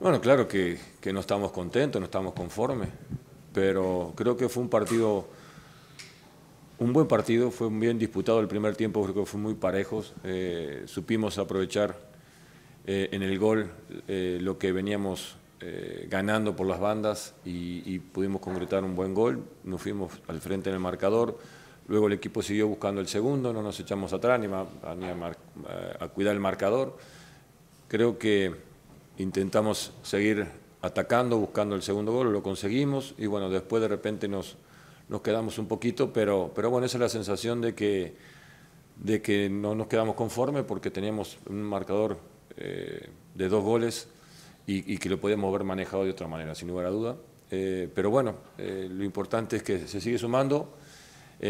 Bueno, claro que, no estamos contentos, no estamos conformes, pero creo que fue un partido, un buen partido, fue bien disputado el primer tiempo, creo que fue muy parejos, eh, supimos aprovechar eh, en el gol eh, lo que veníamos ganando por las bandas y, pudimos concretar un buen gol, nos fuimos al frente en el marcador, luego el equipo siguió buscando el segundo, no nos echamos atrás ni, a, a cuidar el marcador, creo que intentamos seguir atacando, buscando el segundo gol, lo conseguimos y bueno, después de repente nos, nos quedamos un poquito, pero, pero bueno, esa es la sensación de que, de que no nos quedamos conformes porque teníamos un marcador eh, de dos goles y, que lo podíamos haber manejado de otra manera, sin lugar a duda. Eh, pero bueno, eh, lo importante es que se sigue sumando.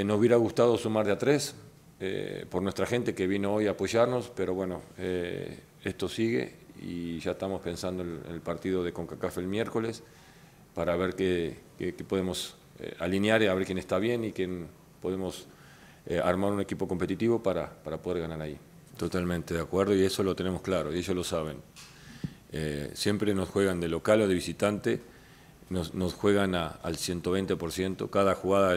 nos hubiera gustado sumar de a tres por nuestra gente que vino hoy a apoyarnos, pero bueno, esto sigue y ya estamos pensando en el partido de CONCACAF el miércoles para ver qué, podemos eh, alinear y a ver quién está bien y quién podemos eh, armar un equipo competitivo para, poder ganar ahí. Totalmente de acuerdo y eso lo tenemos claro y ellos lo saben. Eh, siempre nos juegan de local o de visitante, nos, juegan al 120%, cada jugada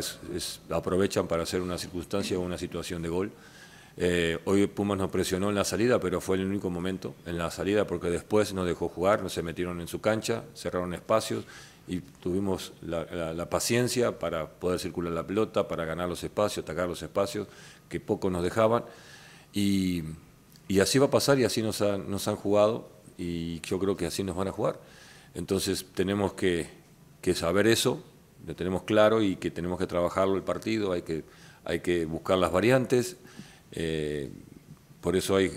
aprovechan para hacer una circunstancia o una situación de gol. Eh, hoy Pumas nos presionó en la salida, pero fue el único momento en la salida porque después nos dejó jugar, nos metieron en su cancha, cerraron espacios y tuvimos la, paciencia para poder circular la pelota, para ganar los espacios, atacar los espacios que poco nos dejaban. Y, así va a pasar y así nos, han jugado y yo creo que así nos van a jugar. Entonces tenemos que, saber eso, lo tenemos claro y que tenemos que trabajarlo el partido, hay que buscar las variantes eh, por eso hay,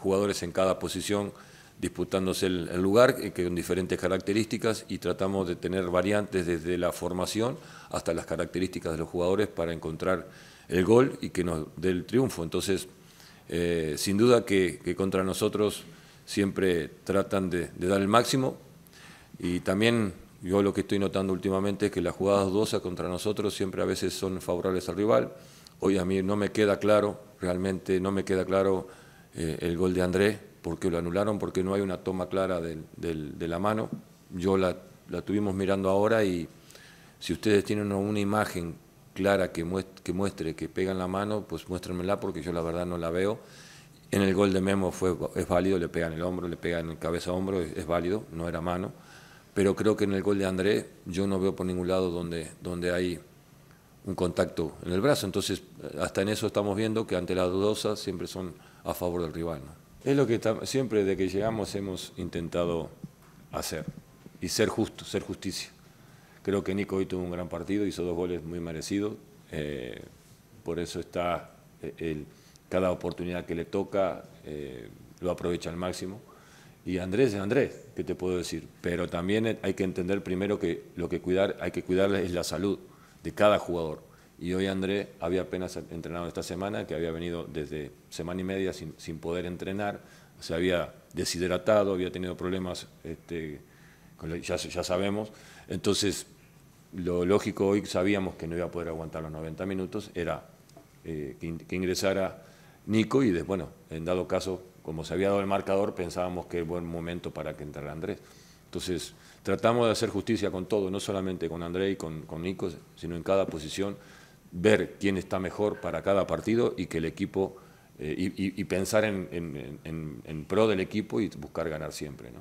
jugadores en cada posición disputándose el, lugar eh, que con diferentes características y tratamos de tener variantes desde la formación hasta las características de los jugadores para encontrar el gol y que nos dé el triunfo. Entonces, eh, sin duda que, contra nosotros siempre tratan de, de, dar el máximo y también yo lo que estoy notando últimamente es que las jugadas dudosas contra nosotros siempre a veces son favorables al rival Oye, a mí no me queda claro, realmente no me queda claro eh, el gol de Andrés, porque lo anularon, porque no hay una toma clara de, la mano. Yo la, tuvimos mirando ahora y si ustedes tienen una, imagen clara que muestre, que pegan la mano, pues muéstrenmela porque yo la verdad no la veo. En el gol de Memo fue, es válido, le pegan el hombro, le pegan el cabeza-hombro, es, válido, no era mano. Pero creo que en el gol de Andrés yo no veo por ningún lado donde, donde hay un contacto en el brazo. Entonces, hasta en eso estamos viendo que ante las dudosas siempre son a favor del rival. Es lo que siempre desde que llegamos hemos intentado hacer y ser justo, ser justicia. Creo que Nico hoy tuvo un gran partido, hizo dos goles muy merecidos, eh, por eso está eh, el, cada oportunidad que le toca eh, lo aprovecha al máximo. Y Andrés Andrés, ¿qué te puedo decir? Pero también hay que entender primero que lo que cuidar, hay que cuidar es la salud de cada jugador. Y hoy André había apenas entrenado esta semana, que había venido desde semana y media sin, poder entrenar, se había deshidratado, había tenido problemas, este, ya, sabemos. Entonces, lo lógico hoy, sabíamos que no iba a poder aguantar los 90 minutos, era eh, que, ingresara Nico y, bueno, en dado caso, como se había dado el marcador, pensábamos que era buen momento para que entrara Andrés. Entonces, tratamos de hacer justicia con todo, no solamente con André y con, con Nico, sino en cada posición, ver quién está mejor para cada partido y que el equipo, eh, y, pensar en, pro del equipo y buscar ganar siempre.